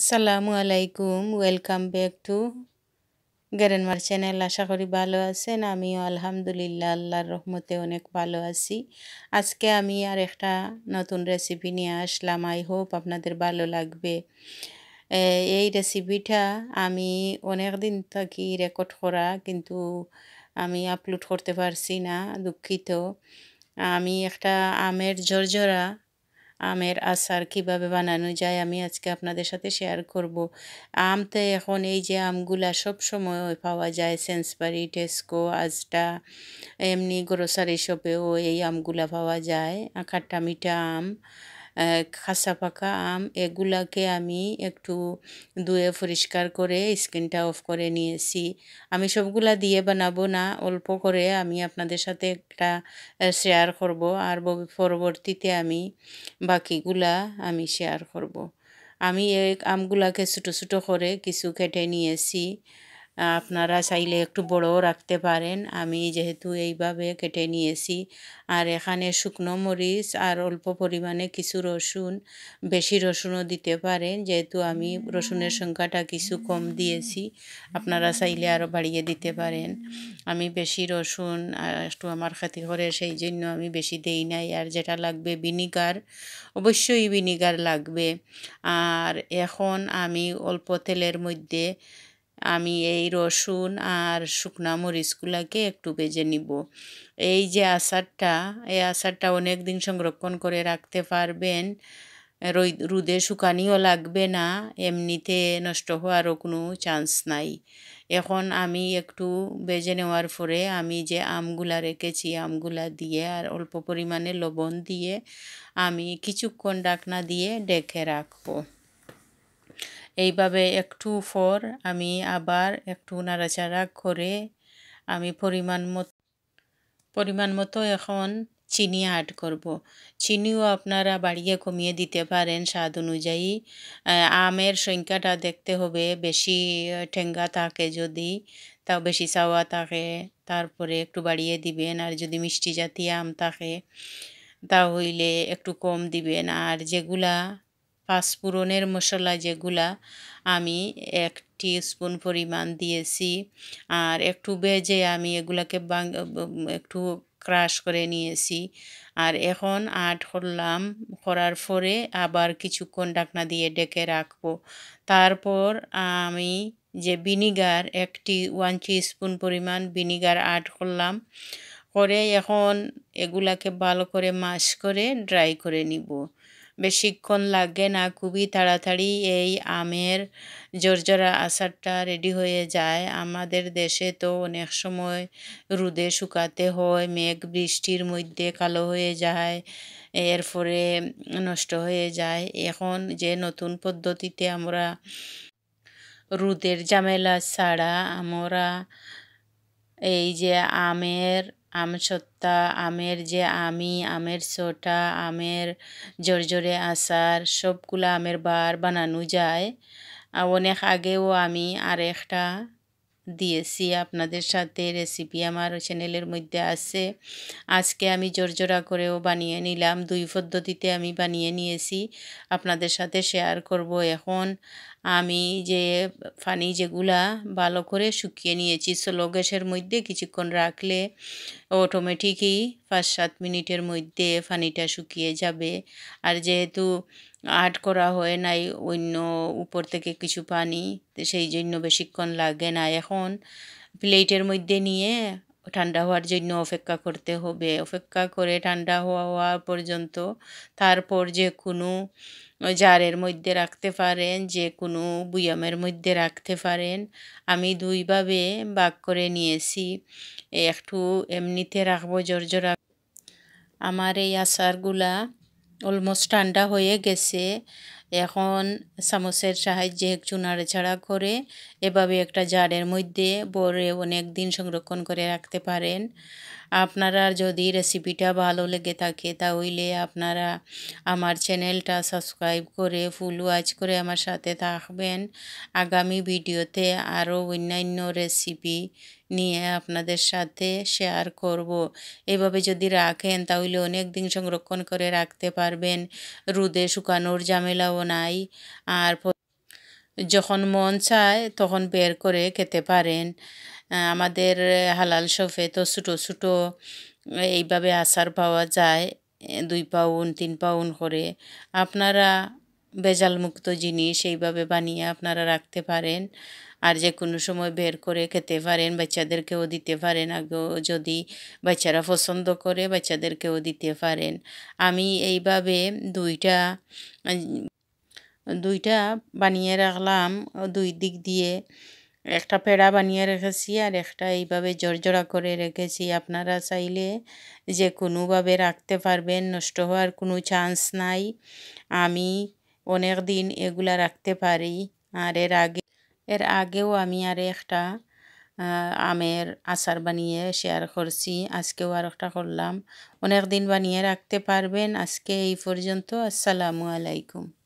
আসসালামু আলাইকুম welcome back to গ্যারেনমার চ্যানেল আশা করি ভালো আছেন আমিও আলহামদুলিল্লাহ আল্লাহর রহমতে অনেক ভালো আছি আজকে আমি আর একটা নতুন রেসিপি নিয়ে আসলাম আই হোপ আপনাদের ভালো লাগবে এই রেসিপিটা আমি অনেক দিন থাকি রেকর্ড করা কিন্তু আমি আপলোড করতে পারছি না দুঃখিত আমি একটা আমের ঝরঝরা আমের আচার কিভাবে বানানো যায় আমি আজকে আপনাদের সাথে শেয়ার করব আম তো এখন এই যে আমগুলা সব সময় পাওয়া যায় সেন্সবারি টেস্কো আজটা এমনি গ্রোসারি শপেও এই আমগুলা পাওয়া যায় খাট্টা মিঠা আম খাসা পাকা আম এগুলাকে আমি একটু ধুয়ে পরিষ্কার করে স্কিনটা অফ করে নিয়েছি আমি সবগুলা দিয়ে বানাবো না অল্প করে আমি আপনাদের সাথে একটা শেয়ার করব আর পরবর্তীতে আমি বাকিগুলা আমি শেয়ার করব আমি এই আমগুলাকে ছোটো ছোটো করে কিছু কেটে নিয়েছি আপনারা চাইলে একটু বড়ও রাখতে পারেন আমি যেহেতু এইভাবে কেটে নিয়েছি আর এখানে শুকনো মরিচ আর অল্প পরিমাণে কিছু রসুন বেশি রসুনও দিতে পারেন যেহেতু আমি রসুনের সংখ্যাটা কিছু কম দিয়েছি আপনারা চাইলে আরও বাড়িয়ে দিতে পারেন আমি বেশি রসুন একটু আমার খাতি করে সেই জন্য আমি বেশি দেই নাই আর যেটা লাগবে ভিনিগার অবশ্যই ভিনিগার লাগবে আর এখন আমি অল্প তেলের মধ্যে আমি এই রসুন আর শুকনা মরিচগুলাকে একটু বেজে নিব এই যে আচারটা এই আচারটা অনেক দিন সংরক্ষণ করে রাখতে পারবেন রুদে শুকানিও লাগবে না এমনিতে নষ্ট হওয়ারও কোনো চান্স নাই এখন আমি একটু বেজে নেওয়ার পরে আমি যে আমগুলা রেখেছি আমগুলা দিয়ে আর অল্প পরিমাণে লবণ দিয়ে আমি কিছুক্ষণ ডাকনা দিয়ে ডেকে রাখবো এইভাবে একটু পর আমি আবার একটু নাড়াচাড়া করে আমি পরিমাণ মতো পরিমাণ মতো এখন চিনি অ্যাড করব। চিনিও আপনারা বাড়িয়ে কমিয়ে দিতে পারেন স্বাদ অনুযায়ী আমের সংখ্যাটা দেখতে হবে বেশি ঠেঙ্গা থাকে যদি তাও বেশি চাওয়া থাকে তারপরে একটু বাড়িয়ে দিবেন আর যদি মিষ্টি জাতীয় আম থাকে তা হইলে একটু কম দিবেন আর যেগুলা পাঁচফোড়নের মশলা যেগুলা আমি এক স্পুন পরিমাণ দিয়েছি আর একটু বেজে আমি এগুলাকে একটু ক্রাশ করে নিয়েছি আর এখন আট করলাম করার পরে আবার কিছুক্ষণ ডাকনা দিয়ে ডেকে রাখবো তারপর আমি যে ভিনিগার একটি ওয়ান স্পুন পরিমাণ ভিনিগার আট করলাম করে এখন এগুলাকে ভালো করে মাস করে ড্রাই করে নিব বেশিক্ষণ লাগে না খুবই তাড়াতাড়ি এই আমের জর্জরা আচারটা রেডি হয়ে যায় আমাদের দেশে তো অনেক সময় রুদে শুকাতে হয় মেঘ বৃষ্টির মধ্যে কালো হয়ে যায় এর ফলে নষ্ট হয়ে যায় এখন যে নতুন পদ্ধতিতে আমরা রুদের ঝামেলা ছাড়া আমরা এই যে আমের আমসত্তা আমের যে আমি আমের সোটা আমের জোর জোরে আচার সবগুলা আমের বার বানানো যায় অনেক আগেও আমি আর একটা দিয়েছি আপনাদের সাথে রেসিপি আমার চ্যানেলের মধ্যে আছে আজকে আমি জোড়া করেও বানিয়ে নিলাম দুই পদ্ধতিতে আমি বানিয়ে নিয়েছি আপনাদের সাথে শেয়ার করব এখন আমি যে পানি যেগুলা ভালো করে শুকিয়ে নিয়েছি স্লো গ্যাসের মধ্যে কিছুক্ষণ রাখলে অটোমেটিকই পাঁচ সাত মিনিটের মধ্যে পানিটা শুকিয়ে যাবে আর যেহেতু আট করা হয় নাই অন্য উপর থেকে কিছু পানি সেই জন্য বেশিক্ষণ লাগে না এখন প্লেটের মধ্যে নিয়ে ঠান্ডা হওয়ার জন্য অপেক্ষা করতে হবে অপেক্ষা করে ঠান্ডা হওয়া পর্যন্ত তারপর যে কোনো জারের মধ্যে রাখতে পারেন যে কোনো বুয়ামের মধ্যে রাখতে পারেন আমি দুইভাবে বাক করে নিয়েছি একটু এমনিতে রাখবো জর্জরা আমার এই আচারগুলা অলমোস্ট ঠান্ডা হয়ে গেছে এখন চামচের সাহায্যে একটু নাড়াচাড়া করে এভাবে একটা জারের মধ্যে বরে অনেক দিন সংরক্ষণ করে রাখতে পারেন আপনারা যদি রেসিপিটা ভালো লেগে থাকে তাহলে আপনারা আমার চ্যানেলটা সাবস্ক্রাইব করে ফুল ওয়াচ করে আমার সাথে থাকবেন আগামী ভিডিওতে আরও অন্যান্য রেসিপি নিয়ে আপনাদের সাথে শেয়ার করব। এভাবে যদি রাখেন তাহলে অনেক দিন সংরক্ষণ করে রাখতে পারবেন রুদে শুকানোর ঝামেলাও নাই আর যখন মন চায় তখন বের করে খেতে পারেন আমাদের হালাল শপে তো ছোটো ছোটো এইভাবে আচার পাওয়া যায় দুই পাউন তিন পাউন করে আপনারা ভেজালমুক্ত জিনিস এইভাবে বানিয়ে আপনারা রাখতে পারেন আর যে কোনো সময় বের করে খেতে পারেন বাচ্চাদেরকেও দিতে পারেন আগেও যদি বাচ্চারা পছন্দ করে বাচ্চাদেরকেও দিতে পারেন আমি এইভাবে দুইটা দুইটা বানিয়ে রাখলাম দুই দিক দিয়ে একটা পেড়া বানিয়ে রেখেছি আর একটা এইভাবে জোরজোড়া করে রেখেছি আপনারা চাইলে যে কোনোভাবে রাখতে পারবেন নষ্ট হওয়ার কোনো চান্স নাই আমি অনেক দিন এগুলা রাখতে পারি আর এর আগে এর আগেও আমি আর একটা আমের আচার বানিয়ে শেয়ার করছি আজকেও আর একটা করলাম অনেক দিন বানিয়ে রাখতে পারবেন আজকে এই পর্যন্ত আসসালামু আলাইকুম